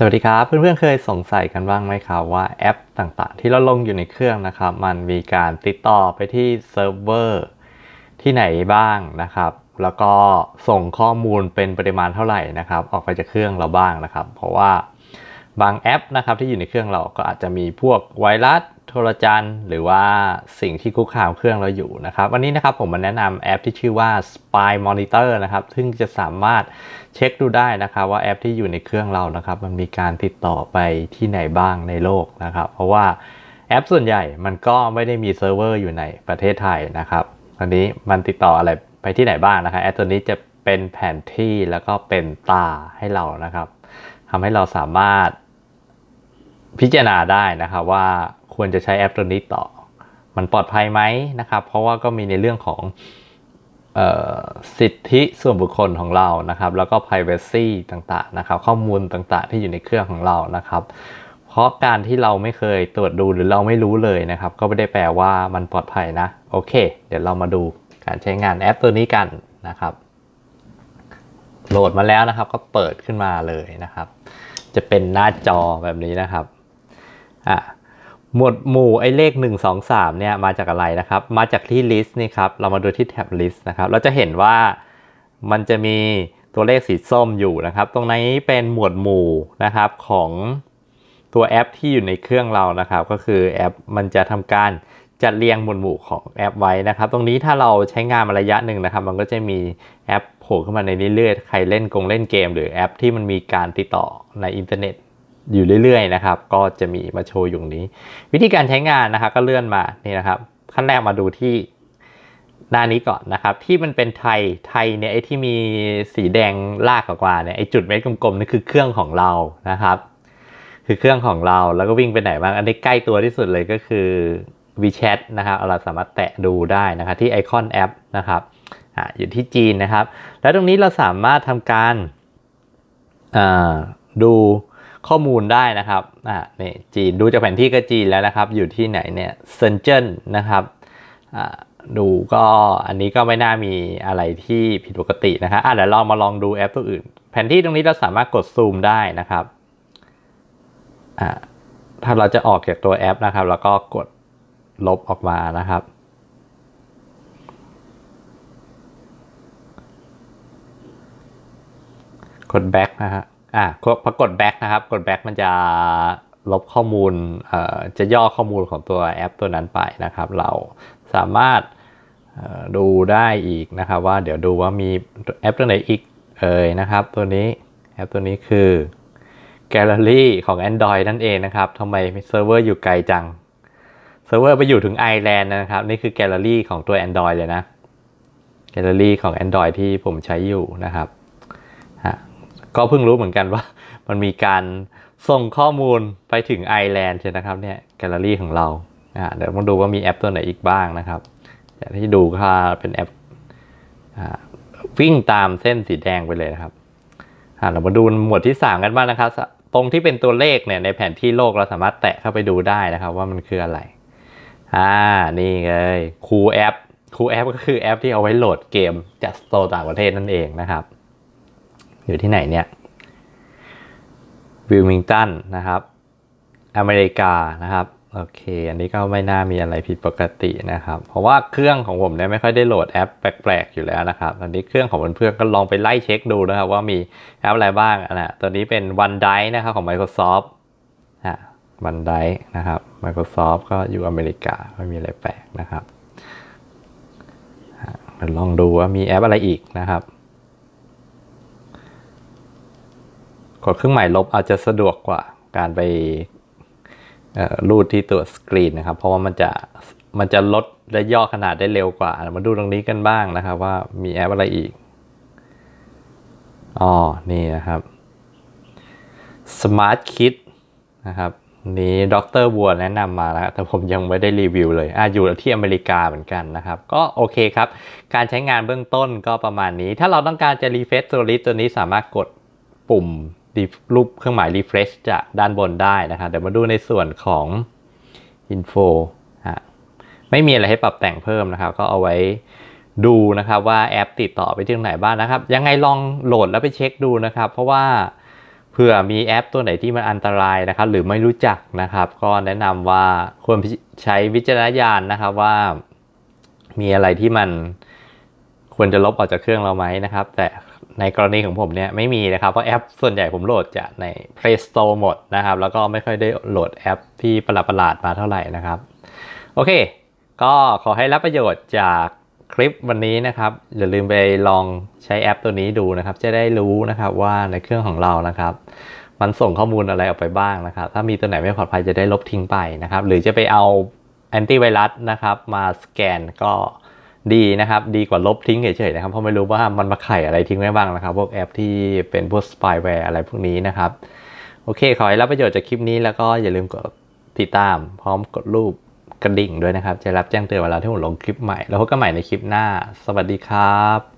สวัสดีครับ เพื่อนๆเคยสงสัยกันบ้างไหมครับว่าแอปต่างๆที่เราลงอยู่ในเครื่องนะครับมันมีการติดต่อไปที่เซิร์ฟเวอร์ที่ไหนบ้างนะครับแล้วก็ส่งข้อมูลเป็นปริมาณเท่าไหร่นะครับออกไปจากเครื่องเราบ้างนะครับ เพราะว่าบางแอปนะครับที่อยู่ในเครื่องเราก็อาจจะมีพวกไวรัสโทรจันหรือว่าสิ่งที่คุกคามเครื่องเราอยู่นะครับวันนี้นะครับผมมาแนะนำแอปที่ชื่อว่า Spy Monitor นะครับซึ่งจะสามารถเช็คดูได้นะครับว่าแอปที่อยู่ในเครื่องเรานะครับ มันมีการติดต่อไปที่ไหนบ้างในโลกนะครับ เพราะว่าแอปส่วนใหญ่มันก็ไม่ได้มีเซิร์ฟเวอร์อยู่ในประเทศไทยนะครับอันนี้มันติดต่ออะไรไปที่ไหนบ้างนะครับ แอปตัวนี้จะเป็นแผนที่แล้วก็เป็นตาให้เรานะครับทำให้เราสามารถพิจารณาได้นะครับว่าควรจะใช้แอปตัวนี้ต่อ มันปลอดภัยไหมนะครับ เพราะว่าก็มีในเรื่องของสิทธิส่วนบุคคลของเรา นะครับ แล้วก็ Privacy ต่างๆนะครับ ข้อมูลต่างๆ ที่อยู่ในเครื่องของเรา นะครับ เพราะการที่เราไม่เคยตรวจดูหรือเราไม่รู้เลยนะครับ ก็ไม่ได้แปลว่ามันปลอดภัยนะ โอเค เดี๋ยวเรามาดูการใช้งานแอปตัวนี้กันนะครับ โหลดมาแล้วนะครับ ก็เปิดขึ้นมาเลยนะครับ จะเป็นหน้าจอแบบนี้นะครับ่ะหมวดหมู่ไอ้เลข 1 2 3เนี่ยมาจากอะไรนะครับ มาจากที่ลิสต์นี่ครับ เรามาดูที่แท็บลิสต์นะครับ เราจะเห็นว่ามันจะมีตัวเลขสีส้มอยู่ นะครับ ตรงนี้เป็นหมวดหมู่นะครับของตัวแอปที่อยู่ในเครื่องเรานะครับ ก็คือแอปมันจะทำการจัดเรียงหมวดหมู่ของแอปไว้นะครับ ตรงนี้ถ้าเราใช้งานมาระยะหนึ่งนะครับ มันก็จะมีแอปโผล่ขึ้นมาในเรื่อยๆ ใครเล่นกงเล่นเกม หรือแอปที่มันมีการติดต่อในอินเทอร์เน็ตอยู่เรื่อยๆนะครับ ก็จะมีมาโชว์อยู่นี้ วิธีการใช้งานนะครับก็เลื่อนมานี่นะครับ ขั้นแรกมาดูที่ หน้านี้ก่อนนะครับ ที่มันเป็นไทยไทยเนี่ยไอ้ที่มีสีแดงลากกว่าเนี่ยไอ้จุดเม็ดกลมๆนี่คือเครื่องของเรานะครับ คือเครื่องของเราแล้วก็วิ่งไปไหนบ้างอันนี้ใกล้ตัวที่สุดเลยก็คือ WeChat นะครับ เราสามารถแตะดูได้นะครับ ที่ไอคอนแอปนะครับออยู่ที่จีนนะครับ แล้วตรงนี้เราสามารถทำการดูข้อมูลได้นะครับ อ่านี่จีน ดูจากแผนที่ก็จีนแล้วนะครับ อยู่ที่ไหนเนี่ยเซนเจิ้นนะครับ อ่า ดูก็ อันนี้ก็ไม่ น่ามีอะไรที่ผิด ปกติ นะครับอ่าเดี๋ยวลอง มา ลอง ดูแอป ตัว อื่น แผนที่ตรงนี้เราสามารถกด ซูม ได้นะครับ อ่า ถ้าเราจะออก จาก ตัวแอป นะครับ แล้วก็กดลบออกมานะครับ กด back นะฮะอ่าพอกดแบ็กนะครับ กดแบ็กมันจะลบข้อมูลจะย่อข้อมูลของตัวแอป ตัวนั้นไปนะครับ เราสามารถดูได้อีกนะครับว่าเดี๋ยวดูว่ามีแอปตัวไหนอีกเอ่ยนะครับ ตัวนี้แอปตัวนี้คือ Gallery ของ Android นั่นเองนะครับทำไมเซิร์ฟเวอร์อยู่ไกลจัง เซิร์ฟเวอร์ไปอยู่ถึงไอร์แลนด์นะครับ นี่คือ Gallery ของตัว Android เลยนะ Gallery ของ Android ที่ผมใช้อยู่นะครับก็เพิ่งรู้เหมือนกันว่ามันมีการส่งข้อมูลไปถึงไอแลนด์ใช่นะครับเนี่ยแกลเลอรี่ของเรา เดี๋ยวมาดูว่ามีแอปตัวไหนอีกบ้างนะครับแต่ที่ดูค่ะเป็นแอปวิ่งตามเส้นสีแดงไปเลยนะครับ เรามาดูหมวดที่ 3 กันบ้างนะครับ ตรงที่เป็นตัวเลขเนี่ยในแผนที่โลกเราสามารถแตะเข้าไปดูได้นะครับ ว่ามันคืออะไรอ่านี่เลยคูแอปคูแอปก็คือแอปที่เอาไว้โหลดเกมจากโซต่างประเทศนั่นเองนะครับอยู่ที่ไหนเนี่ยวิลมิงตันนะครับอเมริกานะครับโอเค อันนี้ก็ไม่น่ามีอะไรผิดปกตินะครับ เพราะว่าเครื่องของผมเนี่ยไม่ค่อยได้โหลดแอปแปลกๆอยู่แล้วนะครับ อันนี้เครื่องของเพื่อนๆก็ลองไปไล่เช็ค ดูนะครับ ว่ามีแอปอะไรบ้างนะตัวนี้เป็น o n e d ด i นะครับของ Microsoft ฮะวันไดนะครับ Microsoft ก็อยู่อเมริกาไม่มีอะไรแปลกนะครับลองดูว่ามีแอปอะไรอีกนะครับดเครื่องหมายลบอาจจะสะดวกกว่าการไปรูดที่ตัวสกรีนนะครับ เพราะว่ามันจะมันจะลดและย่อขนาดได้เร็วกว่ามาดูตรงนี้กันบ้างนะครับว่ามีแอปอะไรอีก อ๋อ นี่นะครับ Smart Kit นะครับ นี้ดรบัวแนะนำมาแล้วแต่ผมยังไม่ได้รีวิวเลย อ่ะอยู่ที่อเมริกาเหมือนกันนะครับ ก็โอเคครับ การใช้งานเบื้องต้นก็ประมาณนี้ ถ้าเราต้องการจะรีเฟซตัวลิสตัวนี้สามารถกดปุ่มรูปเครื่องหมาย refresh จากด้านบนได้นะครับเดี๋ยวมาดูในส่วนของ info ฮะไม่มีอะไรให้ปรับแต่งเพิ่มนะครับก็เอาไว้ดูนะครับว่าแอปติดต่อไปที่งไหนบ้างนะครับ ยังไงลองโหลดแล้วไปเช็คดูนะครับ เพราะว่าเผื่อมีแอปตัวไหนที่มันอันตรายนะครับหรือไม่รู้จักนะครับ ก็แนะนำว่าควรใช้วิจารณญาณนะครับว่ามีอะไรที่มันควรจะลบออกจากเครื่องเราไหมนะครับ แต่ในกรณีของผมเนี่ยไม่มีนะครับเพราะแอปส่วนใหญ่ผมโหลดจะใน Play Store หมดนะครับ แล้วก็ไม่ค่อยได้โหลดแอปที่ประหลาดๆมาเท่าไหร่นะครับ โอเค ก็ขอให้รับประโยชน์จากคลิปวันนี้นะครับ อย่าลืมไปลองใช้แอปตัวนี้ดูนะครับ จะได้รู้นะครับว่าในเครื่องของเรานะครับ มันส่งข้อมูลอะไรออกไปบ้างนะครับ ถ้ามีตัวไหนไม่ปลอดภัยจะได้ลบทิ้งไปนะครับ หรือจะไปเอาแอนตี้ไวรัสนะครับมาสแกนก็ดีนะครับ ดีกว่าลบทิ้งเฉยๆนะครับ เพราะไม่รู้ว่ามันมาไข่อะไรทิ้งไว้บ้างนะครับ พวกแอปที่เป็นพวกสปายแวร์อะไรพวกนี้นะครับ โอเคขอให้รับประโยชน์จากคลิปนี้แล้วก็อย่าลืมกดติดตามพร้อมกดรูปกระดิ่งด้วยนะครับ จะรับแจ้งเตือนเวลาที่ผมลงคลิปใหม่แล้วพบกันใหม่ในคลิปหน้า สวัสดีครับ